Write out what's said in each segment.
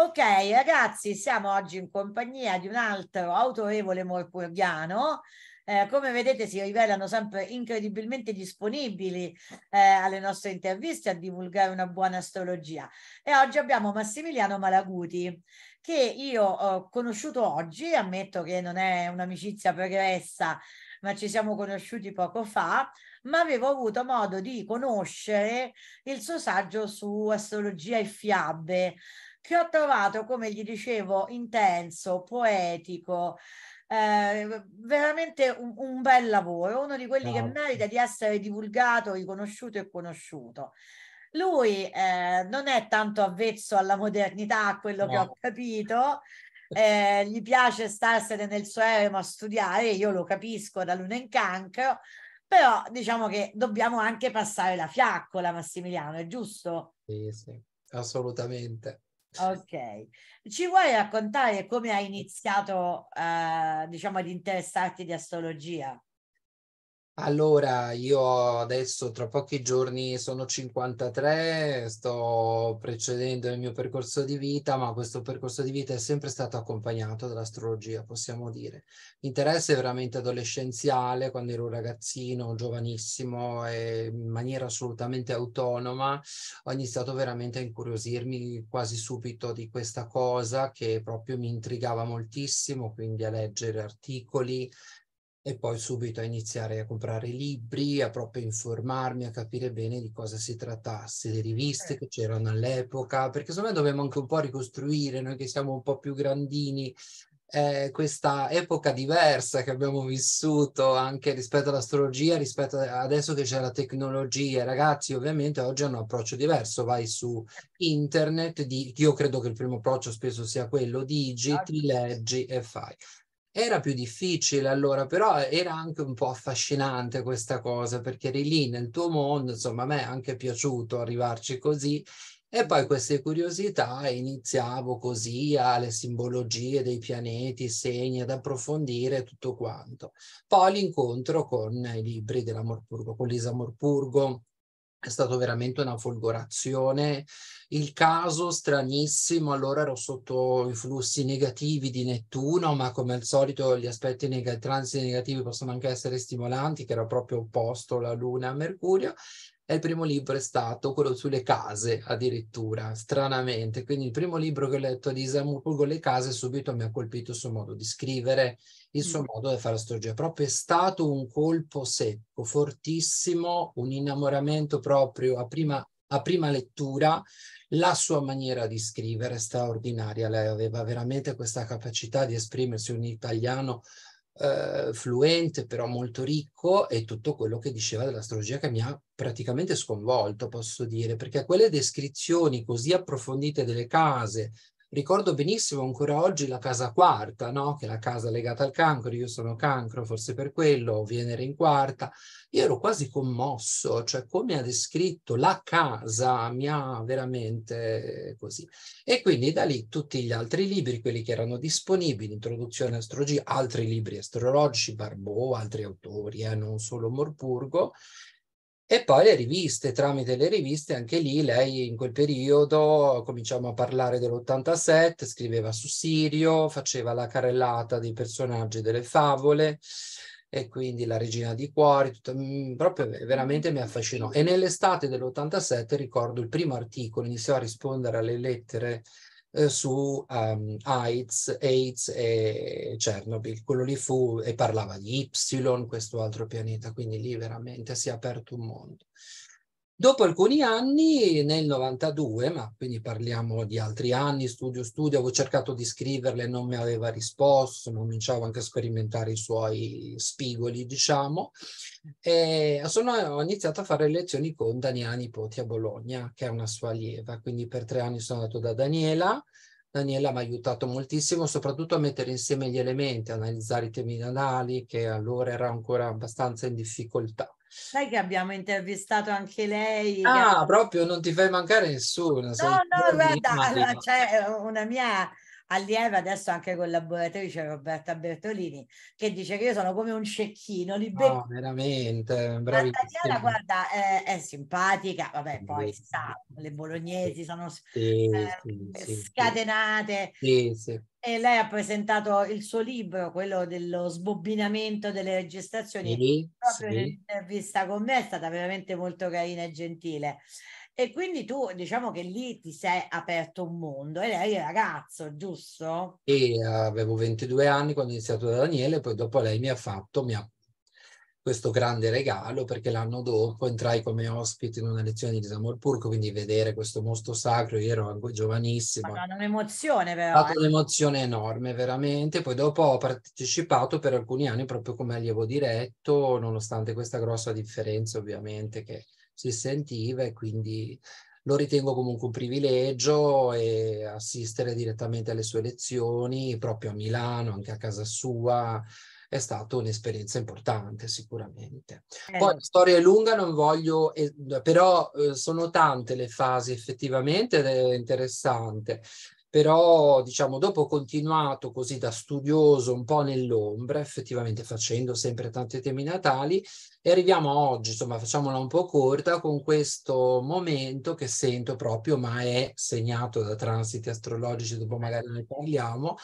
Ok, ragazzi, siamo oggi in compagnia di un altro autorevole morpurghiano. Eh, come vedete si rivelano sempre incredibilmente disponibili eh, alle nostre interviste a divulgare una buona astrologia. E oggi abbiamo Massimiliano Malaguti, che io ho conosciuto oggi, ammetto che non è un'amicizia pregressa, ma ci siamo conosciuti poco fa, ma avevo avuto modo di conoscere il suo saggio su astrologia e fiabe, che ho trovato, come gli dicevo, intenso, poetico, eh, veramente un, un, bel lavoro, uno di quelli Grazie. che ah, merita di essere divulgato, riconosciuto e conosciuto. Lui eh, non è tanto avvezzo alla modernità, a quello no. che ho capito, eh, gli piace starsene nel suo eremo a studiare, io lo capisco da luna in cancro, però diciamo che dobbiamo anche passare la fiaccola, Massimiliano, è giusto? Sì, sì, assolutamente. Ok, ci vuoi raccontare come hai iniziato eh, diciamo ad interessarti di astrologia? Allora, io adesso tra pochi giorni sono 53, sto precedendo il mio percorso di vita, ma questo percorso di vita è sempre stato accompagnato dall'astrologia, possiamo dire. L'interesse è veramente adolescenziale, quando ero ragazzino, giovanissimo e in maniera assolutamente autonoma, ho iniziato veramente a incuriosirmi quasi subito di questa cosa che proprio mi intrigava moltissimo, quindi a leggere articoli, e poi subito a iniziare a comprare libri, a proprio informarmi, a capire bene di cosa si trattasse, le riviste certo. che c'erano all'epoca, perché secondo me dobbiamo anche un po' ricostruire, noi che siamo un po' più grandini, eh, questa epoca diversa che abbiamo vissuto anche rispetto all'astrologia, rispetto adesso che c'è la tecnologia. Ragazzi, ovviamente oggi hanno un approccio diverso, vai su certo. internet, di, io credo che il primo approccio spesso sia quello, digiti, esatto. leggi e fai. Era più difficile allora, però era anche un po' affascinante questa cosa perché eri lì nel tuo mondo, insomma a me è anche piaciuto arrivarci così e poi queste curiosità iniziavo così alle simbologie dei pianeti, segni, ad approfondire tutto quanto. Poi l'incontro con i libri dell'Amorpurgo, con Lisa Morpurgo, è stato veramente una folgorazione. Il caso stranissimo, allora ero sotto i flussi negativi di Nettuno, ma come al solito gli aspetti neg- transiti negativi possono anche essere stimolanti, che era proprio opposto la Luna a Mercurio. E il primo libro è stato quello sulle case, addirittura, stranamente. Quindi il primo libro che ho letto di Isamu con le case subito mi ha colpito il suo modo di scrivere, il suo mm. modo di fare astrologia. Proprio è stato un colpo secco, fortissimo, un innamoramento proprio a prima, a prima lettura. La sua maniera di scrivere è straordinaria, lei aveva veramente questa capacità di esprimersi in italiano Uh, fluente, però molto ricco, e tutto quello che diceva dell'astrologia che mi ha praticamente sconvolto, posso dire, perché quelle descrizioni così approfondite delle case, ricordo benissimo ancora oggi la casa quarta, no? che è la casa legata al cancro, io sono cancro, forse per quello, Venere in quarta, io ero quasi commosso, cioè come ha descritto la casa mi ha veramente eh, così. E quindi da lì tutti gli altri libri, quelli che erano disponibili, Introduzione all'astrologia, altri libri astrologici, Barbò, altri autori, eh, non solo Morpurgo, e poi le riviste, tramite le riviste, anche lì lei in quel periodo cominciamo a parlare dell'87, scriveva su Sirio, faceva la carrellata dei personaggi delle favole e quindi la regina di cuori, tutto, mm, proprio veramente mi affascinò. E nell'estate dell'87 ricordo il primo articolo, iniziò a rispondere alle lettere eh, su um, AIDS, AIDS e Chernobyl. Quello lì fu e parlava di Y, questo altro pianeta, quindi lì veramente si è aperto un mondo. Dopo alcuni anni, nel 92, ma quindi parliamo di altri anni, studio studio, avevo cercato di scriverle, non mi aveva risposto, cominciavo anche a sperimentare i suoi spigoli, diciamo, e sono, ho iniziato a fare lezioni con Daniela Nipoti a Bologna, che è una sua allieva, quindi per tre anni sono andato da Daniela, Daniela mi ha aiutato moltissimo, soprattutto a mettere insieme gli elementi, a analizzare i temi anali, che allora era ancora abbastanza in difficoltà. Sai che abbiamo intervistato anche lei. Ah, che... proprio non ti fai mancare nessuno. No, no, guarda, c'è cioè, una mia allieva, adesso anche collaboratrice Roberta Bertolini, che dice che io sono come un cecchino, libero. becco. No, veramente, eh, bravissima. Tatiana, guarda, è, è, simpatica, vabbè, poi si sa, le bolognesi sono sì, eh, sì, scatenate. Sì, sì. E lei ha presentato il suo libro, quello dello sbobbinamento delle registrazioni, sì, proprio sì. in intervista con me, è stata veramente molto carina e gentile. E quindi tu diciamo che lì ti sei aperto un mondo e lei è ragazzo, giusto? E avevo 22 anni quando ho iniziato da Daniele, poi dopo lei mi ha fatto mi ha, questo grande regalo perché l'anno dopo entrai come ospite in una lezione di Samorpurco, quindi vedere questo mostro sacro, io ero anche giovanissimo. Ma un'emozione però. È stata eh. un'emozione enorme veramente, poi dopo ho partecipato per alcuni anni proprio come allievo diretto, nonostante questa grossa differenza ovviamente che si sentiva e quindi lo ritengo comunque un privilegio e assistere direttamente alle sue lezioni proprio a Milano, anche a casa sua, è stata un'esperienza importante sicuramente. Eh. Poi la storia è lunga, non voglio, però eh, sono tante le fasi effettivamente ed è interessante però diciamo dopo continuato così da studioso un po' nell'ombra, effettivamente facendo sempre tanti temi natali e arriviamo a oggi, insomma facciamola un po' corta con questo momento che sento proprio, ma è segnato da transiti astrologici, dopo magari ne parliamo,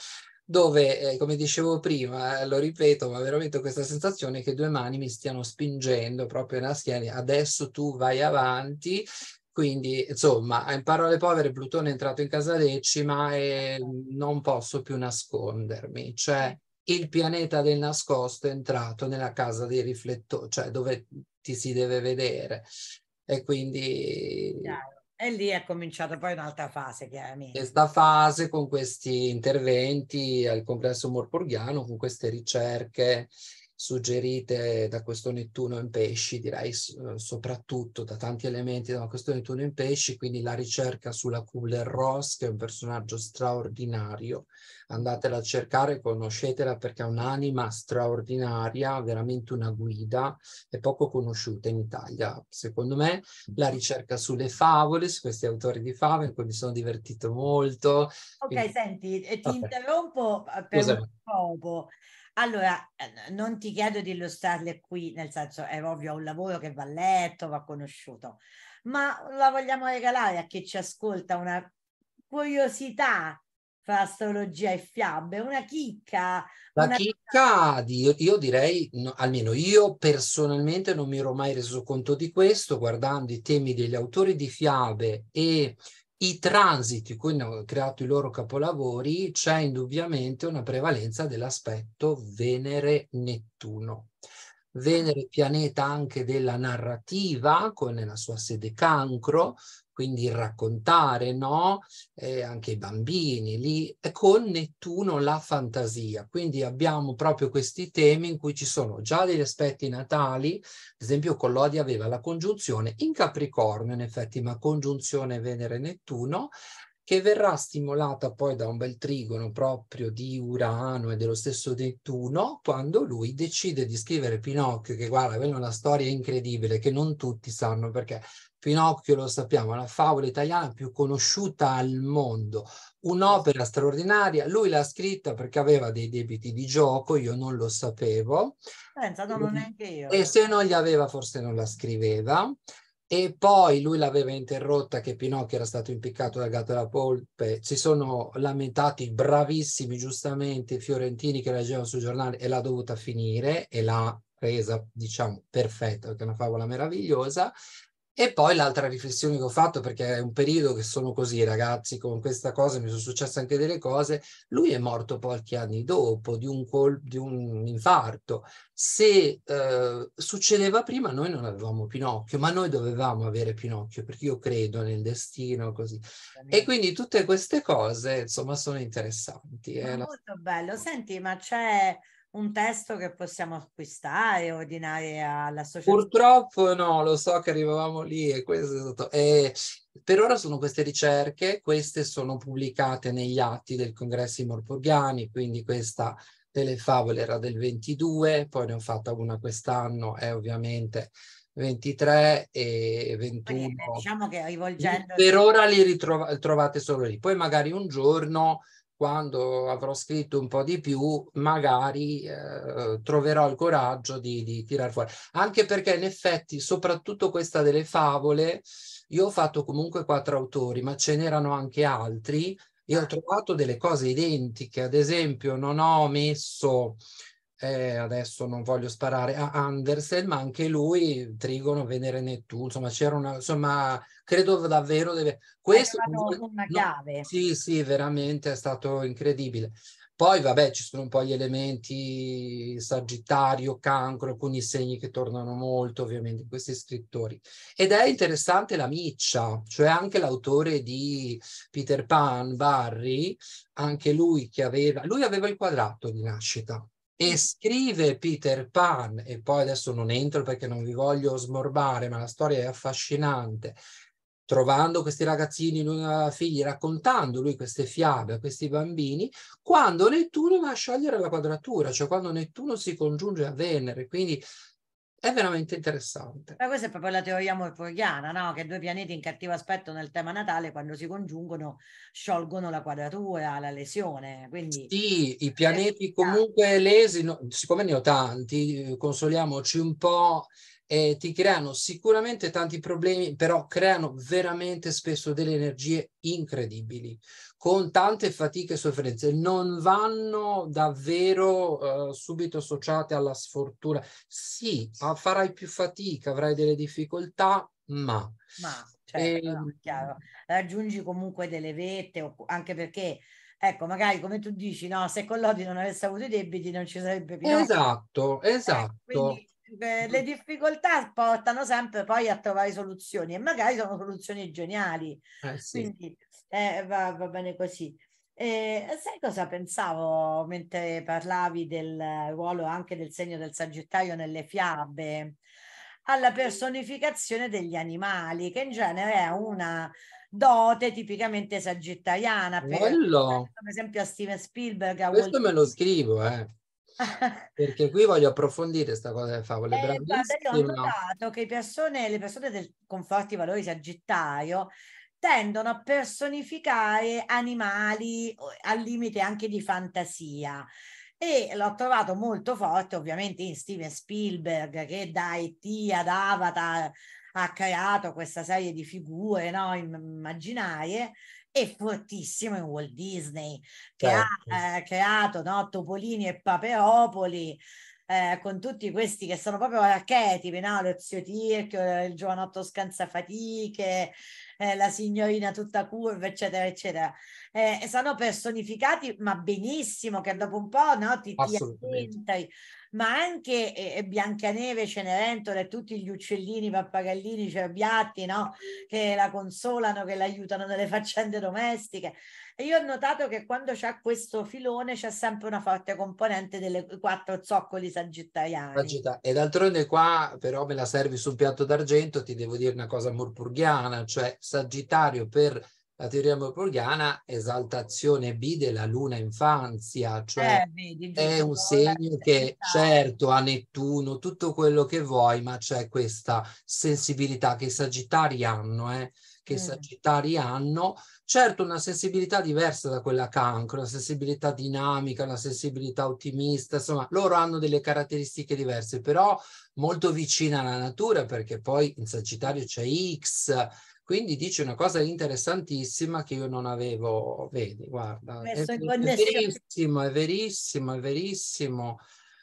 dove, eh, come dicevo prima, eh, lo ripeto, ma veramente questa sensazione che due mani mi stiano spingendo proprio nella schiena, adesso tu vai avanti quindi, insomma, in parole povere, Plutone è entrato in casa decima e non posso più nascondermi. Cioè, il pianeta del nascosto è entrato nella casa dei riflettori, cioè dove ti si deve vedere. E quindi... E lì è cominciata poi un'altra fase, chiaramente. Questa fase con questi interventi al complesso morpurghiano, con queste ricerche suggerite da questo Nettuno in pesci, direi eh, soprattutto da tanti elementi da questo Nettuno in pesci, quindi la ricerca sulla Kubler Ross, che è un personaggio straordinario. Andatela a cercare, conoscetela perché è un'anima straordinaria, veramente una guida, è poco conosciuta in Italia, secondo me. La mm-hmm. ricerca sulle favole, su questi autori di favole, in cui mi sono divertito molto. Ok, quindi... senti, ti okay. interrompo eh, per Scusami. un po'. Allora, eh, non ti chiedo di illustrarle qui, nel senso è ovvio un lavoro che va letto, va conosciuto, ma la vogliamo regalare a chi ci ascolta una curiosità fra astrologia e fiabe, una chicca. La una... chicca, io direi, almeno io personalmente non mi ero mai reso conto di questo, guardando i temi degli autori di fiabe e i transiti, cui hanno creato i loro capolavori, c'è indubbiamente una prevalenza dell'aspetto Venere-Nettuno. Ah. Venere pianeta anche della narrativa, con la sua sede cancro, quindi raccontare, no? Eh, anche i bambini lì, eh, con Nettuno la fantasia. Quindi abbiamo proprio questi temi in cui ci sono già degli aspetti natali, ad esempio Collodi aveva la congiunzione in Capricorno, in effetti, ma congiunzione Venere-Nettuno, che verrà stimolata poi da un bel trigono proprio di Urano e dello stesso Nettuno quando lui decide di scrivere Pinocchio, che guarda, quella è una storia incredibile che non tutti sanno perché Pinocchio, lo sappiamo, è la favola italiana più conosciuta al mondo, un'opera straordinaria, lui l'ha scritta perché aveva dei debiti di gioco, io non lo sapevo. Pensa, non mm. neanche io. E se non li aveva forse non la scriveva e poi lui l'aveva interrotta che Pinocchio era stato impiccato dal gatto della polpe, si sono lamentati bravissimi giustamente i fiorentini che leggevano sul giornale e l'ha dovuta finire e l'ha resa diciamo perfetta, perché è una favola meravigliosa, e poi l'altra riflessione che ho fatto, perché è un periodo che sono così, ragazzi, con questa cosa mi sono successe anche delle cose, lui è morto pochi anni dopo di un, col- di un infarto. Se eh, succedeva prima noi non avevamo Pinocchio, ma noi dovevamo avere Pinocchio, perché io credo nel destino così. E quindi tutte queste cose, insomma, sono interessanti. Eh? Molto bello. Senti, ma c'è un testo che possiamo acquistare, ordinare all'associazione? Purtroppo no, lo so che arrivavamo lì e questo è stato... Eh, per ora sono queste ricerche, queste sono pubblicate negli atti del congresso di Morpurgani, quindi questa delle favole era del 22, poi ne ho fatta una quest'anno, è ovviamente 23 e 21. diciamo che rivolgendo... Per ora li ritrovate ritrova- solo lì, poi magari un giorno quando avrò scritto un po' di più, magari eh, troverò il coraggio di, di tirar fuori. Anche perché in effetti, soprattutto questa delle favole, io ho fatto comunque quattro autori, ma ce n'erano anche altri e ho ah. trovato delle cose identiche. Ad esempio, non ho messo eh, adesso non voglio sparare a Andersen, ma anche lui, Trigono, Venere Nettuno, insomma c'era una, insomma credo davvero deve... Questo, una, una chiave. No, sì, sì, veramente è stato incredibile. Poi vabbè ci sono un po' gli elementi sagittario, cancro, alcuni segni che tornano molto ovviamente in questi scrittori. Ed è interessante la miccia, cioè anche l'autore di Peter Pan, Barry, anche lui che aveva, lui aveva il quadrato di nascita, e scrive Peter Pan, e poi adesso non entro perché non vi voglio smorbare, ma la storia è affascinante, trovando questi ragazzini lui aveva figlia, raccontando lui queste fiabe a questi bambini, quando Nettuno va a sciogliere la quadratura, cioè quando Nettuno si congiunge a Venere, quindi è veramente interessante. Ma questa è proprio la teoria morforghiana, no? Che due pianeti in cattivo aspetto nel tema natale, quando si congiungono, sciolgono la quadratura, la lesione. Quindi... Sì, i pianeti comunque lesi, no, siccome ne ho tanti, eh, consoliamoci un po' eh, ti creano sicuramente tanti problemi, però creano veramente spesso delle energie incredibili, con tante fatiche e sofferenze. Non vanno davvero eh, subito associate alla sfortuna. Sì, farai più fatica, avrai delle difficoltà, ma... ma cioè, eh, no, ehm, Raggiungi comunque delle vette, anche perché Ecco, magari come tu dici, no, se Collodi non avesse avuto i debiti non ci sarebbe più. Esatto, esatto. Eh, esatto. quindi le difficoltà portano sempre poi a trovare soluzioni e magari sono soluzioni geniali. Eh, sì. Quindi eh, va, va, bene così. E, sai cosa pensavo mentre parlavi del ruolo anche del segno del Sagittario nelle fiabe? Alla personificazione degli animali, che in genere è una dote tipicamente sagittariana. Per, Bello. per esempio a Steven Spielberg. A Questo Walt me lo scrivo, eh perché qui voglio approfondire questa cosa delle favole. Eh, ho notato che persone, le persone del, con forti valori sagittario tendono a personificare animali al limite anche di fantasia. E l'ho trovato molto forte ovviamente in Steven Spielberg che da E.T. ad Avatar ha creato questa serie di figure no, immaginarie è fortissimo in Walt Disney, che certo. ha eh, creato no, Topolini e Paperopoli. Eh, con tutti questi che sono proprio archetipi, no? lo zio Tirchio, eh, il giovanotto scansafatiche, eh, la signorina tutta curva, eccetera, eccetera. Eh, sono personificati, ma benissimo, che dopo un po' no, ti, ti ma anche eh, Biancaneve, Cenerentola e tutti gli uccellini, pappagallini, cerbiatti, no? Che la consolano, che l'aiutano nelle faccende domestiche. E io ho notato che quando c'è questo filone c'è sempre una forte componente delle quattro zoccoli sagittariani. E d'altronde qua però me la servi su un piatto d'argento, ti devo dire una cosa morpurghiana, cioè Sagittario per la teoria morpurghiana, esaltazione B della luna infanzia, cioè eh, vedi, è un segno che certo a Nettuno tutto quello che vuoi, ma c'è questa sensibilità che i sagittari hanno, eh, che i mm. sagittari hanno, certo una sensibilità diversa da quella cancro, una sensibilità dinamica, una sensibilità ottimista, insomma loro hanno delle caratteristiche diverse, però molto vicina alla natura perché poi in sagittario c'è X, quindi dice una cosa interessantissima che io non avevo, vedi, guarda, è, è, verissimo, è verissimo, è verissimo.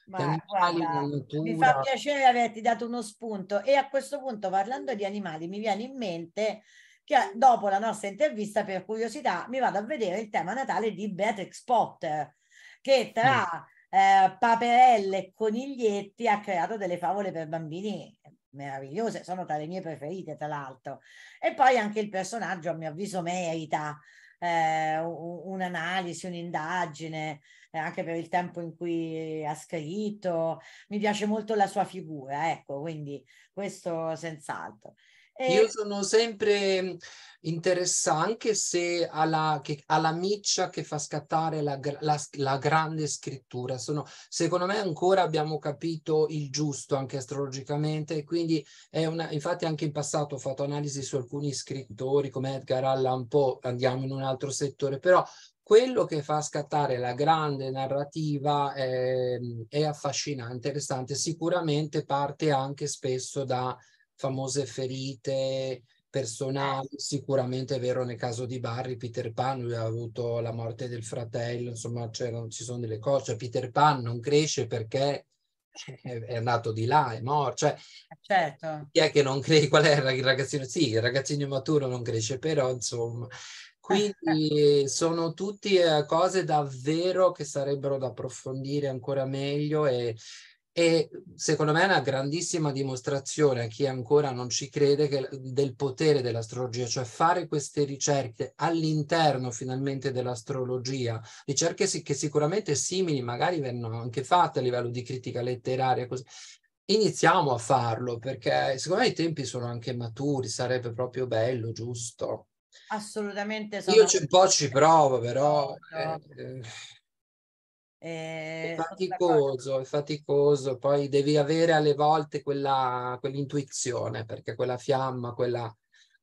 Ma, guarda, mi fa piacere averti dato uno spunto e a questo punto parlando di animali mi viene in mente che eh, dopo la nostra intervista per curiosità mi vado a vedere il tema natale di Beatrix Potter che tra mm. eh, paperelle e coniglietti ha creato delle favole per bambini meravigliose, sono tra le mie preferite tra l'altro. E poi anche il personaggio a mio avviso merita eh, un'analisi, un'indagine, eh, anche per il tempo in cui ha scritto. Mi piace molto la sua figura, ecco, quindi questo senz'altro. Eh... Io sono sempre mm, interessato, anche se alla, che, alla miccia che fa scattare la, la, la grande scrittura. Sono, secondo me ancora abbiamo capito il giusto anche astrologicamente quindi è una, infatti anche in passato ho fatto analisi su alcuni scrittori come Edgar Allan Poe, andiamo in un altro settore, però quello che fa scattare la grande narrativa è, ehm, è affascinante, interessante, sicuramente parte anche spesso da famose ferite personali, sicuramente è vero nel caso di Barry, Peter Pan lui ha avuto la morte del fratello, insomma ci sono delle cose, cioè, Peter Pan non cresce perché è andato di là, è morto, cioè eh, certo. chi è che non cresce, qual è il ragazzino? Sì, il ragazzino maturo non cresce, però insomma, quindi sono tutte eh, cose davvero che sarebbero da approfondire ancora meglio e e secondo me è una grandissima dimostrazione a chi ancora non ci crede che, del potere dell'astrologia, cioè fare queste ricerche all'interno finalmente dell'astrologia, ricerche che sicuramente simili magari vengono anche fatte a livello di critica letteraria, così. Iniziamo a farlo perché secondo me i tempi sono anche maturi, sarebbe proprio bello, giusto? Assolutamente. Io un po' ci provo, però. Certo. Eh, eh. Eh, è faticoso, è faticoso, poi devi avere alle volte quella, quell'intuizione, perché quella fiamma, quella,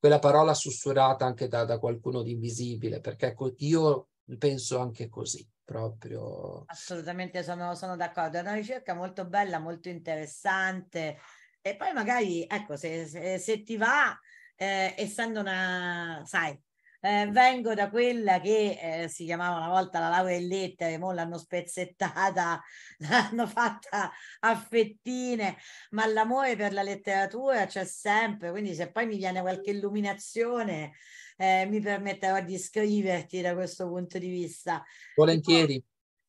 quella parola sussurrata anche da, da, qualcuno di invisibile, perché ecco, io penso anche così, proprio. Assolutamente sono, sono d'accordo, è una ricerca molto bella, molto interessante e poi magari, ecco, se, se, se ti va, eh, essendo una, sai, eh, vengo da quella che eh, si chiamava una volta la laurelletta e mo l'hanno spezzettata, l'hanno fatta a fettine, ma l'amore per la letteratura c'è sempre, quindi se poi mi viene qualche illuminazione eh, mi permetterò di scriverti da questo punto di vista. Volentieri.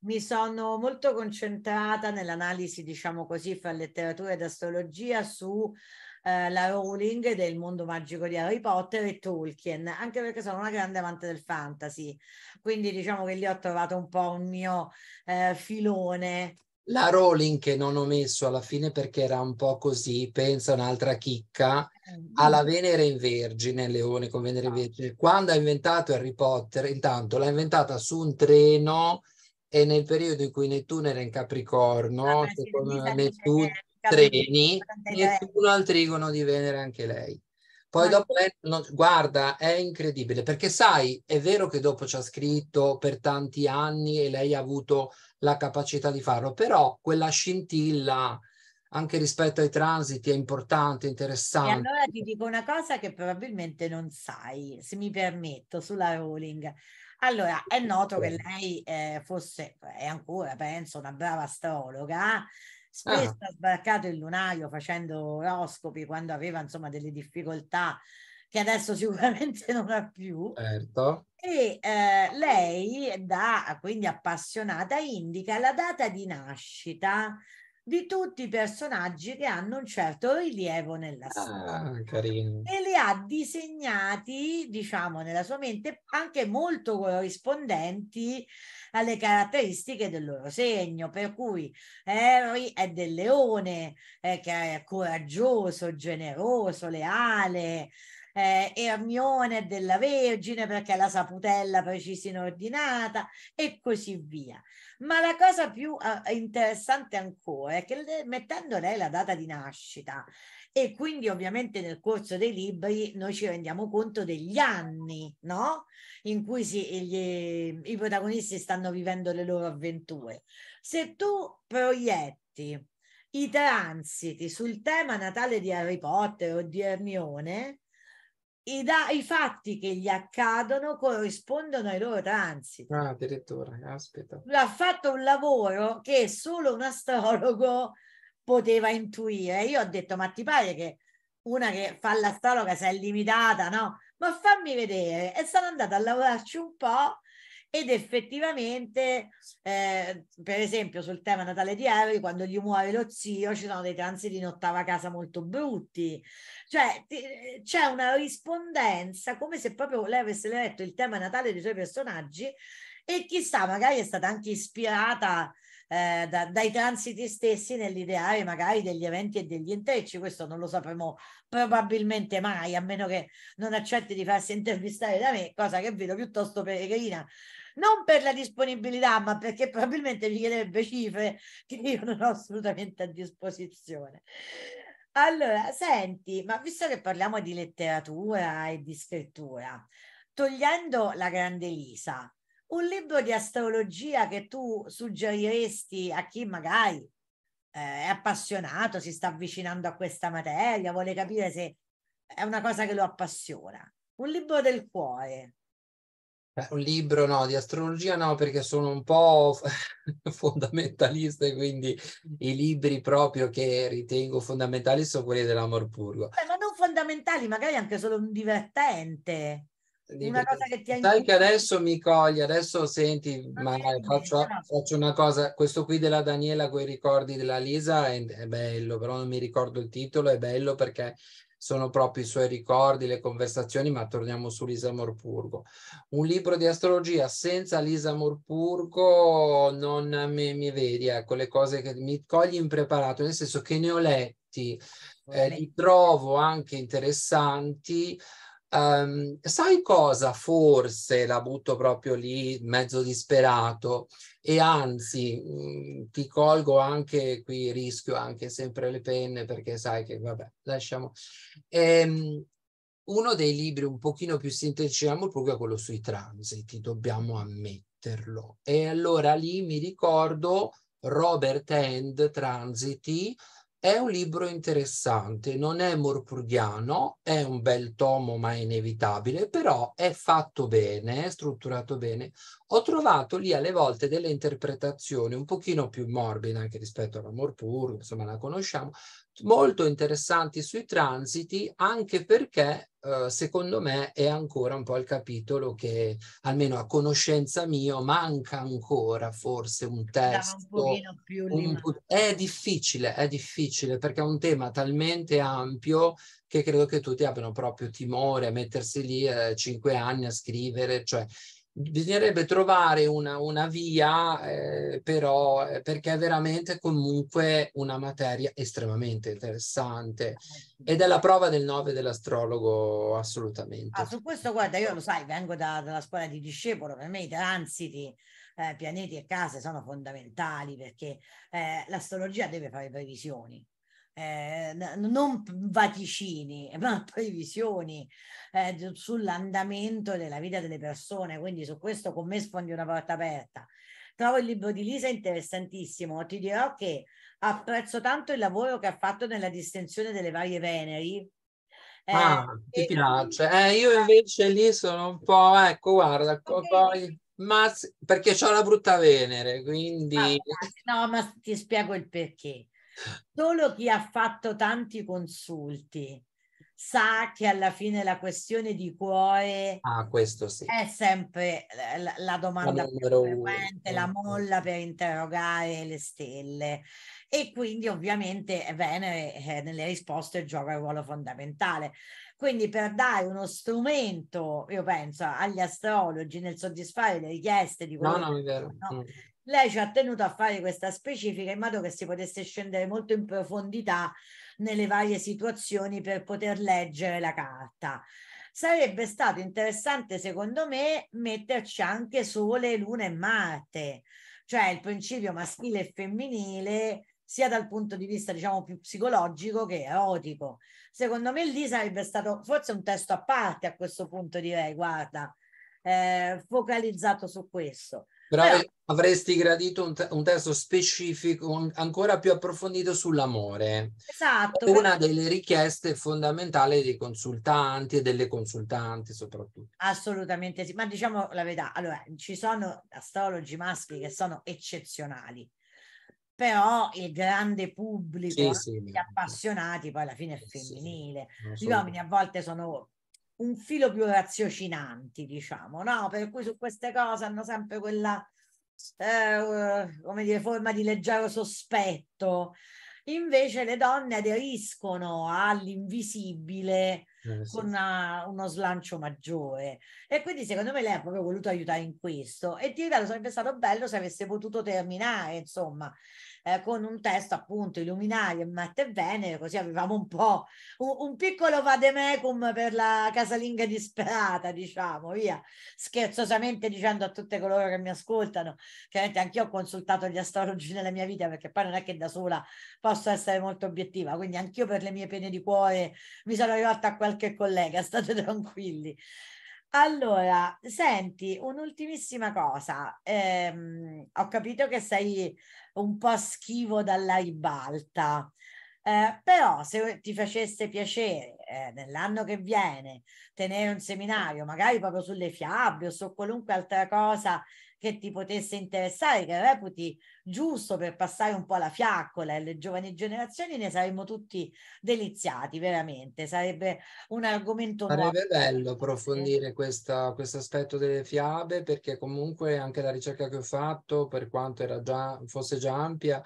Mi sono molto concentrata nell'analisi, diciamo così, fra letteratura ed astrologia su eh, la Rowling del mondo magico di Harry Potter e Tolkien, anche perché sono una grande amante del fantasy, quindi diciamo che lì ho trovato un po' un mio eh, filone. La Rowling che non ho messo alla fine perché era un po' così, pensa un'altra chicca, mm. alla Venere in Vergine, Leone con Venere in ah. Vergine. Quando ha inventato Harry Potter, intanto l'ha inventata su un treno e nel periodo in cui Nettuno era in Capricorno, ah, secondo Nettuno, treni e uno al trigono di Venere anche lei. Poi ah. dopo, è, no, guarda, è incredibile, perché sai, è vero che dopo ci ha scritto per tanti anni e lei ha avuto la capacità di farlo, però quella scintilla anche rispetto ai transiti è importante, interessante. E allora ti dico una cosa che probabilmente non sai, se mi permetto, sulla Rowling. Allora, è noto che lei eh, fosse, è ancora, penso, una brava astrologa, Ah. Spesso ah. ha sbarcato il lunaio facendo oroscopi quando aveva insomma delle difficoltà che adesso sicuramente non ha più. Certo. E eh, lei, da quindi appassionata, indica la data di nascita di tutti i personaggi che hanno un certo rilievo nella ah, storia. carino. E li ha disegnati, diciamo, nella sua mente anche molto corrispondenti alle caratteristiche del loro segno, per cui Harry è del leone, eh, che è coraggioso, generoso, leale, eh, Ermione della Vergine perché la saputella precisa in ordinata e così via. Ma la cosa più eh, interessante ancora è che mettendo lei la data di nascita e quindi ovviamente nel corso dei libri noi ci rendiamo conto degli anni no? in cui si, gli, i protagonisti stanno vivendo le loro avventure. Se tu proietti i transiti sul tema natale di Harry Potter o di Hermione, i, da- i fatti che gli accadono corrispondono ai loro transiti. Ah, addirittura, aspetta. Ha fatto un lavoro che solo un astrologo poteva intuire. Io ho detto, ma ti pare che una che fa l'astrologa sia è limitata, no? Ma fammi vedere. E sono andata a lavorarci un po' ed effettivamente, eh, per esempio, sul tema Natale di Harry quando gli muore lo zio, ci sono dei transiti in ottava casa molto brutti. Cioè, t- eh, c'è una rispondenza come se proprio lei avesse letto il tema Natale dei suoi personaggi e chissà, magari è stata anche ispirata eh, da, dai transiti stessi nell'ideare magari degli eventi e degli intrecci. Questo non lo sapremo probabilmente mai, a meno che non accetti di farsi intervistare da me, cosa che vedo piuttosto peregrina non per la disponibilità, ma perché probabilmente mi chiederebbe cifre che io non ho assolutamente a disposizione. Allora, senti, ma visto che parliamo di letteratura e di scrittura, togliendo la grande Lisa, un libro di astrologia che tu suggeriresti a chi magari eh, è appassionato, si sta avvicinando a questa materia, vuole capire se è una cosa che lo appassiona. Un libro del cuore. Eh, un libro no, di astrologia no, perché sono un po' fondamentalista e quindi i libri proprio che ritengo fondamentali sono quelli dell'amor purgo. Beh, ma non fondamentali, magari anche solo un divertente. Una cosa che ti ha Sai che adesso mi cogli, adesso senti, ma faccio, faccio, una cosa, questo qui della Daniela con i ricordi della Lisa è, è bello, però non mi ricordo il titolo, è bello perché sono proprio i suoi ricordi, le conversazioni, ma torniamo su Lisa Morpurgo. Un libro di astrologia senza Lisa Morpurgo non mi, mi vedi, ecco, le cose che mi cogli impreparato, nel senso che ne ho letti, eh, li trovo anche interessanti. Um, sai cosa? Forse la butto proprio lì, mezzo disperato e anzi mh, mhmm, ti colgo anche qui, rischio anche sempre le penne perché sai che vabbè, lasciamo. Ehm, uno dei libri un pochino più sintetici di Amurpurgo è quello sui transiti, dobbiamo ammetterlo. E allora lì mi ricordo Robert End Transiti, è un libro interessante, non è morpurghiano, è un bel tomo ma è inevitabile, però è fatto bene, è strutturato bene. Ho trovato lì alle volte delle interpretazioni un pochino più morbide anche rispetto alla morpurga, insomma la conosciamo, molto interessanti sui transiti anche perché eh, secondo me è ancora un po' il capitolo che, almeno a conoscenza mia, manca ancora forse un testo. Un un po- è difficile, è difficile perché è un tema talmente ampio che credo che tutti abbiano proprio timore a mettersi lì eh, cinque anni a scrivere, cioè bisognerebbe trovare una, una via eh, però eh, perché è veramente comunque una materia estremamente interessante certo. ed è la prova del 9 dell'astrologo assolutamente. Ah, su questo guarda io lo sai vengo da, dalla scuola di discepolo per me i transiti eh, pianeti e case sono fondamentali perché eh, l'astrologia deve fare previsioni eh, non vaticini, ma previsioni eh, sull'andamento della vita delle persone. Quindi su questo con me sfondi una porta aperta. Trovo il libro di Lisa interessantissimo. Ti dirò che apprezzo tanto il lavoro che ha fatto nella distensione delle varie Veneri. Eh, ah, ti piace. Eh, io invece lì sono un po', ecco, guarda, okay. poi, ma perché ho la brutta Venere, quindi... Ah, no, ma ti spiego il perché Solo chi ha fatto tanti consulti sa che alla fine la questione di cuore ah, sì. è sempre la, domanda la più frequente, la certo. molla per interrogare le stelle. E quindi ovviamente Venere eh, nelle risposte gioca un ruolo fondamentale. Quindi per dare uno strumento, io penso, agli astrologi nel soddisfare le richieste di quello no, no, che, no, mm lei ci ha tenuto a fare questa specifica in modo che si potesse scendere molto in profondità nelle varie situazioni per poter leggere la carta. Sarebbe stato interessante, secondo me, metterci anche Sole, Luna e Marte, cioè il principio maschile e femminile sia dal punto di vista diciamo più psicologico che erotico. Secondo me lì sarebbe stato forse un testo a parte a questo punto direi, guarda, eh, focalizzato su questo. Bravi, eh. avresti gradito un, un testo specifico, un, ancora più approfondito sull'amore. Esatto. È una delle richieste fondamentali dei consultanti e delle consultanti soprattutto. Assolutamente sì, ma diciamo la verità, allora ci sono astrologi maschi che sono eccezionali, però il grande pubblico, sì, eh, sì, gli appassionati, poi alla fine è femminile. Gli uomini a volte sono un filo più raziocinanti, diciamo, no? Per cui su queste cose hanno sempre quella, eh, come dire, forma di leggero sospetto. Invece le donne aderiscono all'invisibile eh, sì. con una, eh, uno slancio maggiore. E quindi secondo me lei ha proprio voluto aiutare in questo. E ti ripeto, sarebbe stato bello se avesse potuto terminare, insomma eh, con un testo appunto Illuminari e Matte Venere, così avevamo un po' un, un piccolo vademecum per la casalinga disperata, diciamo, via, scherzosamente dicendo a tutte coloro che mi ascoltano, chiaramente anch'io ho consultato gli astrologi nella mia vita perché poi non è che da sola posso essere molto obiettiva, quindi anch'io per le mie pene di cuore mi sono rivolta a qualche collega, state tranquilli. Allora, senti, un'ultimissima cosa. Eh, ho capito che sei un po' schivo dalla ribalta. Eh, però se ti facesse piacere eh, nell'anno che viene tenere un seminario, magari proprio sulle fiabe o su qualunque altra cosa che ti potesse interessare, che reputi giusto per passare un po' la fiaccola alle giovani generazioni, ne saremmo tutti deliziati, veramente. Sarebbe un argomento Sarebbe nuovo. bello approfondire questo aspetto delle fiabe, perché comunque anche la ricerca che ho fatto, per quanto già, fosse già ampia,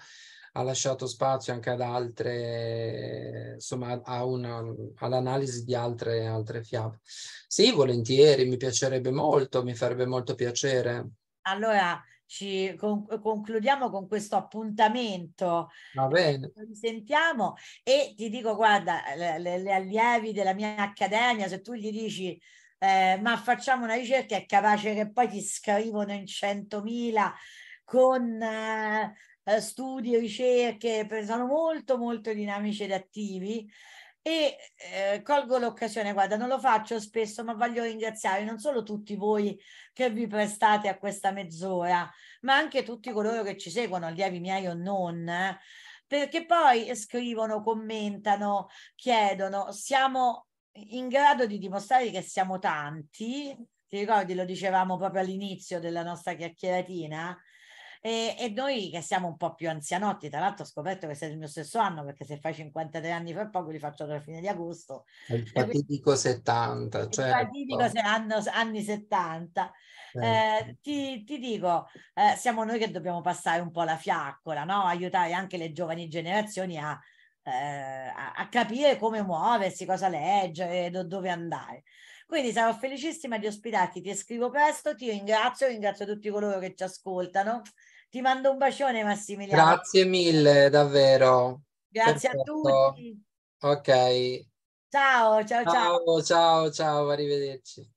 ha lasciato spazio anche ad altre, insomma, una, all'analisi di altre, altre fiabe. Sì, volentieri, mi piacerebbe molto, mi farebbe molto piacere. Allora ci con, eh, concludiamo con questo appuntamento. Va bene. Ci sentiamo e ti dico, guarda, le, le, allievi della mia accademia, se tu gli dici eh, ma facciamo una ricerca, è capace che poi ti scrivono in 100.000 con... Eh, studi, ricerche, sono molto molto dinamici ed attivi e eh, colgo l'occasione, guarda, non lo faccio spesso, ma voglio ringraziare non solo tutti voi che vi prestate a questa mezz'ora, ma anche tutti coloro che ci seguono, allievi miei o non. Eh, perché poi scrivono, commentano, chiedono, siamo in grado di dimostrare che siamo tanti, ti ricordi, lo dicevamo proprio all'inizio della nostra chiacchieratina, e, e, noi che siamo un po' più anzianotti, tra l'altro ho scoperto che sei del mio stesso anno, perché se fai 53 anni fa poco li faccio alla fine di agosto. Il fatidico 70, cioè... il certo. fatidico anno, anni 70. Certo. Eh, ti, ti, dico, eh, siamo noi che dobbiamo passare un po' la fiaccola, no? aiutare anche le giovani generazioni a, eh, a, a capire come muoversi, cosa leggere, do, dove andare. Quindi sarò felicissima di ospitarti, ti scrivo presto, ti ringrazio, ringrazio tutti coloro che ci ascoltano ti mando un bacione Massimiliano. Grazie mille, davvero. Grazie Perfetto. a tutti. Ok. Ciao, ciao, ciao. Ciao, ciao, ciao, arrivederci.